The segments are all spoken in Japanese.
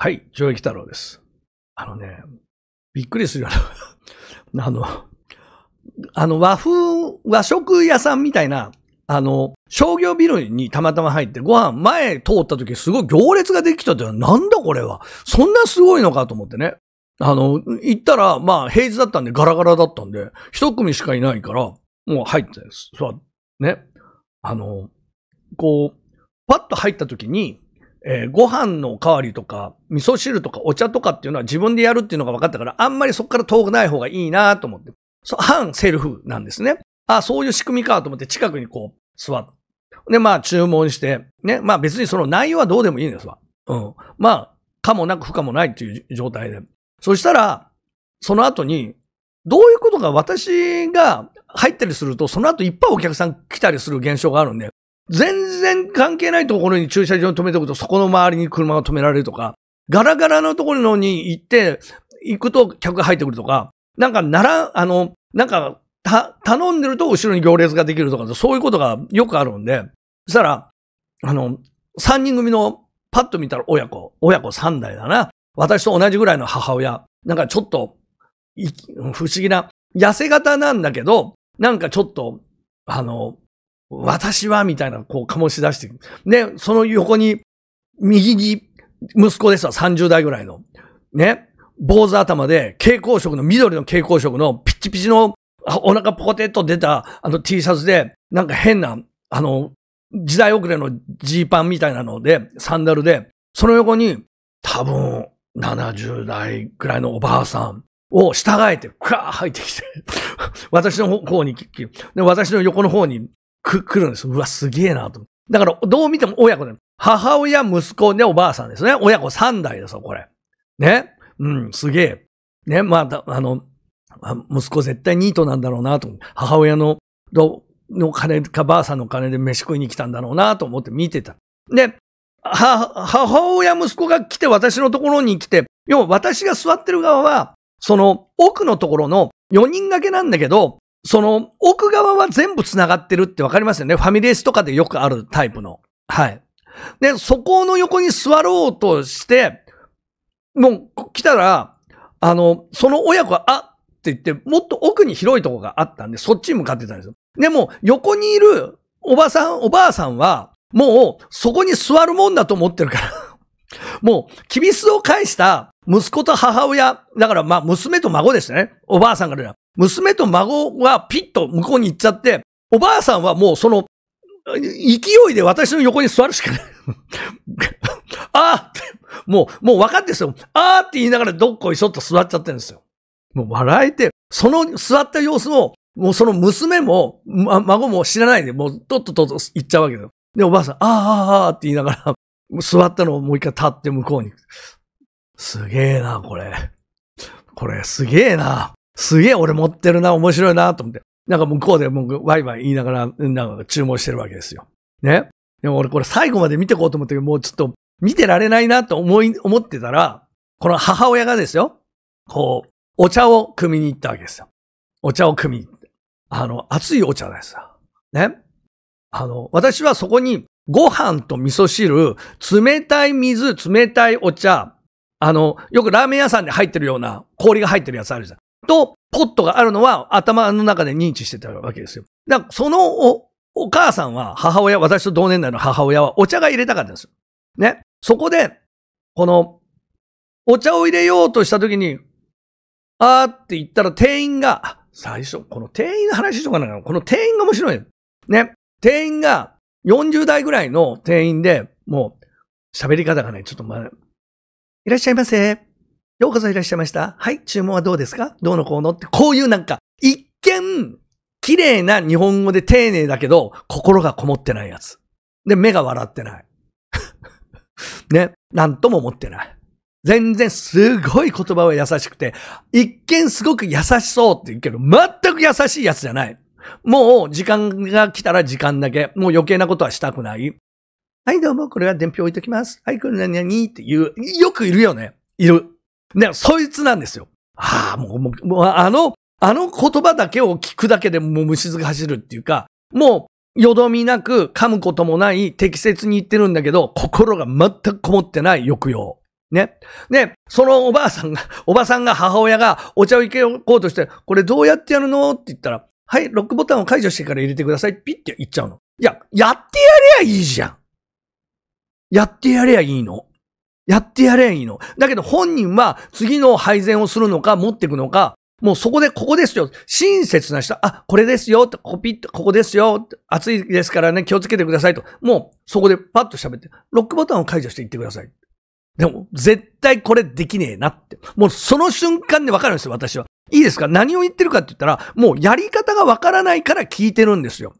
はい、上益太郎です。あのね、びっくりするような、あの、あの和風、和食屋さんみたいな、あの、商業ビルにたまたま入ってご飯前通った時すごい行列ができたってなんだこれは。そんなすごいのかと思ってね。あの、行ったら、まあ平日だったんでガラガラだったんで、一組しかいないから、もう入ってです。そう、ね。あの、こう、パッと入った時に、えー、ご飯のおわりとか、味噌汁とかお茶とかっていうのは自分でやるっていうのが分かったから、あんまりそこから遠くない方がいいなと思って。そう、反セルフなんですね。あ、そういう仕組みかと思って近くにこう、座って。で、まあ注文して、ね、まあ別にその内容はどうでもいいんですわ。うん。まあ、かもなく不可もないっていう状態で。そしたら、その後に、どういうことか私が入ったりすると、その後いっぱいお客さん来たりする現象があるんで、全然関係ないところに駐車場に止めておくと、そこの周りに車が止められるとか、ガラガラのところに行って、行くと客が入ってくるとか、なんかなら、あの、なんか、た、頼んでると後ろに行列ができるとか、そういうことがよくあるんで、そしたら、あの、三人組のパッと見たら親子、親子三代だな。私と同じぐらいの母親。なんかちょっと、不思議な、痩せ型なんだけど、なんかちょっと、あの、私は、みたいな、こう、醸し出していく。で、その横に、右に、息子ですわ、30代ぐらいの。ね。坊主頭で、蛍光色の、緑の蛍光色の、ピッチピチの、お腹ポテッと出た、あの T シャツで、なんか変な、あの、時代遅れのジーパンみたいなので、サンダルで、その横に、多分、70代ぐらいのおばあさんを従えて、クラー入ってきて、私の方に、で、私の横の方に、く、来るんです。うわ、すげえなと。だから、どう見ても親子で、母親、息子でおばあさんですね。親子三代ですよ、これ。ね。うん、すげえ。ね、まあ、あの、息子絶対ニートなんだろうなと。母親の、の金かばあさんの金で飯食いに来たんだろうなと思って見てた。で、母親、息子が来て私のところに来て、要は私が座ってる側は、その奥のところの4人掛けなんだけど、その、奥側は全部繋がってるってわかりますよね。ファミレスとかでよくあるタイプの。はい。で、そこの横に座ろうとして、もう来たら、あの、その親子は、あって言って、もっと奥に広いとこがあったんで、そっちに向かってたんですよ。でも、横にいるおばさん、おばあさんは、もう、そこに座るもんだと思ってるから もう、キビスを返した息子と母親、だからまあ娘と孫ですね。おばあさんから娘と孫はピッと向こうに行っちゃって、おばあさんはもうその、勢いで私の横に座るしかない。ああって、もう、もう分かってですよ。ああって言いながらどっこいしょっと座っちゃってるんですよ。もう笑えて、その座った様子を、もうその娘も、ま、孫も知らないで、もう、とっととと行っちゃうわけだよ。で、おばあさん、ああ、ああって言いながら、座ったのをもう一回立って向こうに。すげえな、これ。これ、すげえな。すげえ俺持ってるな、面白いな、と思って。なんか向こうでもうワイワイ言いながら、なんか注文してるわけですよ。ね。でも俺これ最後まで見てこうと思ったけど、もうちょっと見てられないなと思い、思ってたら、この母親がですよ、こう、お茶を汲みに行ったわけですよ。お茶を汲みに行って。あの、熱いお茶ですよ。ね。あの、私はそこにご飯と味噌汁、冷たい水、冷たいお茶、あの、よくラーメン屋さんで入ってるような氷が入ってるやつあるじゃん。とポットがあるのは頭の中で認知してたわけですよ。だからそのおお母さんは母親、私と同年代の母親はお茶が入れたかったんですよ。ね。そこで、この、お茶を入れようとした時に、あーって言ったら店員が、最初、この店員の話しとかなかこの店員が面白い。ね。店員が40代ぐらいの店員で、もう喋り方がね、ちょっとまあ、いらっしゃいませ。ようこそいらっしゃいました。はい、注文はどうですかどうのこうのって、こういうなんか、一見、綺麗な日本語で丁寧だけど、心がこもってないやつ。で、目が笑ってない。ね、なんとも思ってない。全然すごい言葉は優しくて、一見すごく優しそうって言うけど、全く優しいやつじゃない。もう時間が来たら時間だけ。もう余計なことはしたくない。はい、どうも、これは伝票置いときます。はい、これ何々っていう、よくいるよね。いる。で、そいつなんですよ。ああ、もう、もう、あの、あの言葉だけを聞くだけでもう虫唾が走るっていうか、もう、よどみなく噛むこともない適切に言ってるんだけど、心が全くこもってない抑揚。ね。で、そのおばあさんが、おばさんが母親がお茶をいけようとして、これどうやってやるのって言ったら、はい、ロックボタンを解除してから入れてください。ピッて言っちゃうの。いや、やってやりゃいいじゃん。やってやりゃいいの。やってやれんいいの。だけど本人は次の配膳をするのか持っていくのか、もうそこで、ここですよ。親切な人、あ、これですよ、てコピッと、ここですよ、暑いですからね、気をつけてくださいと。もう、そこでパッと喋って、ロックボタンを解除していってください。でも、絶対これできねえなって。もうその瞬間でわかるんですよ、私は。いいですか何を言ってるかって言ったら、もうやり方がわからないから聞いてるんですよ。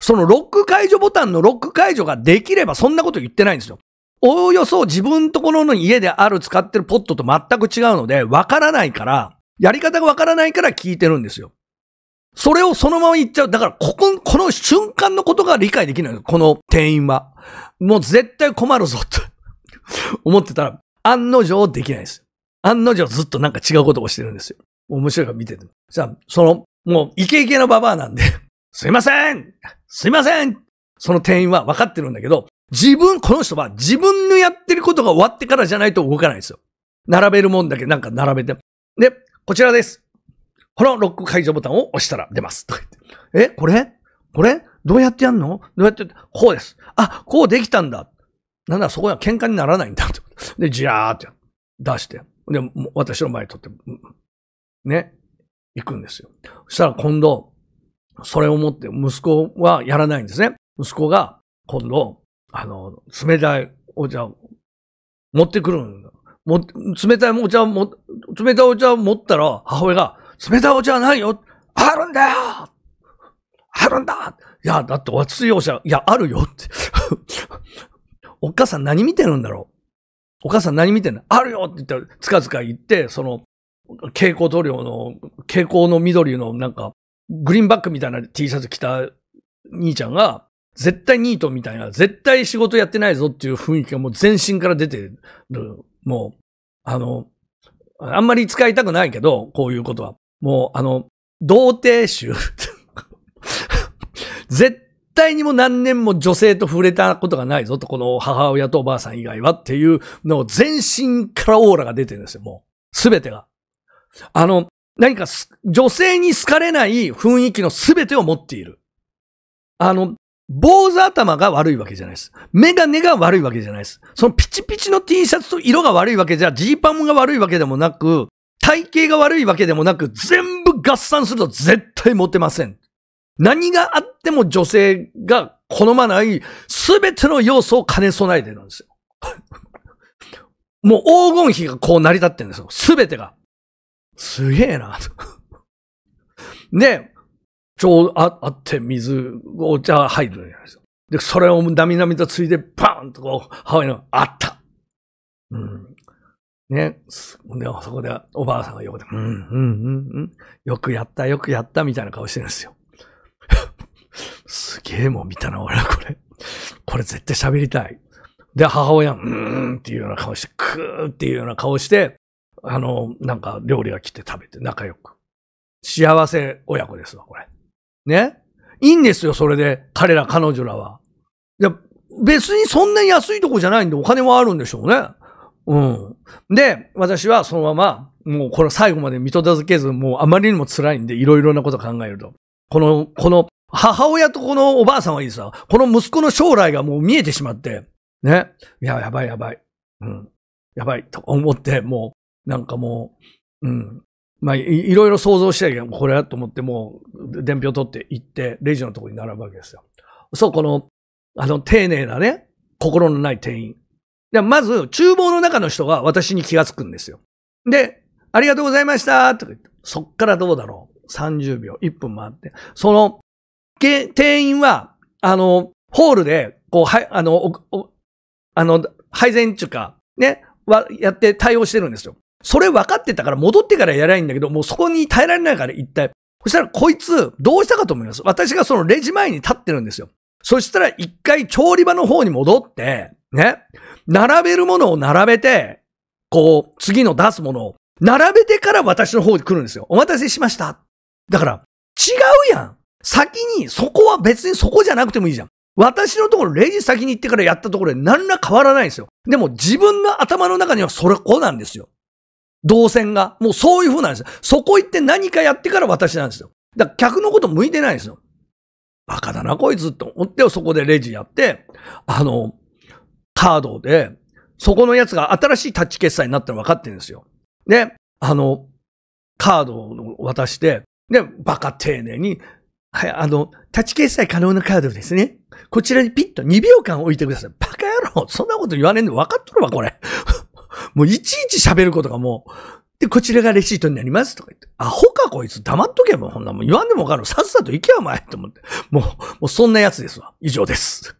そのロック解除ボタンのロック解除ができればそんなこと言ってないんですよ。おおよそ自分ところの家である使ってるポットと全く違うので、わからないから、やり方がわからないから聞いてるんですよ。それをそのまま言っちゃう。だから、ここ、この瞬間のことが理解できないこの店員は。もう絶対困るぞ、と 思ってたら、案の定できないです。案の定ずっとなんか違うことをしてるんですよ。面白いから見てて。じゃあ、その、もうイケイケのババアなんで すいませんすいませんその店員は分かってるんだけど、自分、この人は自分のやってることが終わってからじゃないと動かないんですよ。並べるもんだけなんか並べて。で、こちらです。このロック解除ボタンを押したら出ます。とか言って。え、これこれどうやってやんのどうやってこうです。あ、こうできたんだ。なんだ、そこは喧嘩にならないんだ。とで、じゃーって出して。で、私の前に取って、ね、行くんですよ。そしたら今度、それを持って息子はやらないんですね。息子が今度、あの、冷たいお茶を持ってくるんだ。も、冷たいお茶をも、冷たいお茶を持ったら、母親が、冷たいお茶はないよあるんだよあるんだいや、だって通用者、いや、あるよって。お母さん何見てるんだろうお母さん何見てんのあるよって言ったら、つかつか言って、その、蛍光塗料の、蛍光の緑のなんか、グリーンバックみたいな T シャツ着た兄ちゃんが、絶対ニートみたいな、絶対仕事やってないぞっていう雰囲気がもう全身から出てる。もう、あの、あんまり使いたくないけど、こういうことは。もう、あの、童貞集。絶対にも何年も女性と触れたことがないぞと、この母親とおばあさん以外はっていうのを全身からオーラが出てるんですよ、もう。すべてが。あの、何か女性に好かれない雰囲気のすべてを持っている。あの、坊主頭が悪いわけじゃないです。メガネが悪いわけじゃないです。そのピチピチの T シャツと色が悪いわけじゃ、ジーパンが悪いわけでもなく、体型が悪いわけでもなく、全部合算すると絶対モテません。何があっても女性が好まない全ての要素を兼ね備えてるんですよ。もう黄金比がこう成り立ってるんですよ。全てが。すげえな。で、ちょうどああって水、お茶が入るじゃないですか。で、それをなみなみとついで、パーンとこう、ハワイの、あった。うん。ね。で、そこでおばあさんが横で、うん、うん、うん、うん。よくやった、よくやった、みたいな顔してるんですよ。すげえもん見たな、俺はこれ。これ絶対喋りたい。で、母親、うーんっていうような顔して、くーっていうような顔して、あの、なんか料理が来て食べて仲良く。幸せ親子ですわ、これ。ね。いいんですよ、それで。彼ら、彼女らは。いや、別にそんなに安いとこじゃないんで、お金はあるんでしょうね。うん。で、私はそのまま、もうこれ最後まで見届けず、もうあまりにも辛いんで、いろいろなこと考えると。この、この、母親とこのおばあさんはいいさ、この息子の将来がもう見えてしまって、ね。いや、やばいやばい。うん。やばいと思って、もう、なんかもう、うん。まあい、いろいろ想像したけど、これやと思って、もう、伝票取って行って、レジのとこに並ぶわけですよ。そう、この、あの、丁寧なね、心のない店員。で、まず、厨房の中の人が私に気がつくんですよ。で、ありがとうございましたとか言って、そっからどうだろう ?30 秒、1分回って。その、店員は、あの、ホールで、こう、はい、あの、あの、配膳中か、ね、は、やって対応してるんですよ。それ分かってたから戻ってからやりゃいいんだけど、もうそこに耐えられないから一体。そしたらこいつ、どうしたかと思います。私がそのレジ前に立ってるんですよ。そしたら一回調理場の方に戻って、ね、並べるものを並べて、こう、次の出すものを、並べてから私の方に来るんですよ。お待たせしました。だから、違うやん。先に、そこは別にそこじゃなくてもいいじゃん。私のところ、レジ先に行ってからやったところで何ら変わらないんですよ。でも自分の頭の中にはそれこなんですよ。動線が。もうそういう風なんですよ。そこ行って何かやってから私なんですよ。だから客のこと向いてないんですよ。バカだな、こいつって思って、そこでレジやって、あの、カードで、そこのやつが新しいタッチ決済になったの分かってるんですよ。で、あの、カードを渡して、で、バカ丁寧に、はい、あの、タッチ決済可能なカードですね。こちらにピッと2秒間置いてください。バカ野郎そんなこと言わねえんで分かっとるわ、これ。もういちいち喋ることがもう、で、こちらがレシートになりますとか言って、アホかこいつ黙っとけば、ほんなもう言わんでもわかる。さっさと行けよ、お前と思って。もう、もうそんなやつですわ。以上です。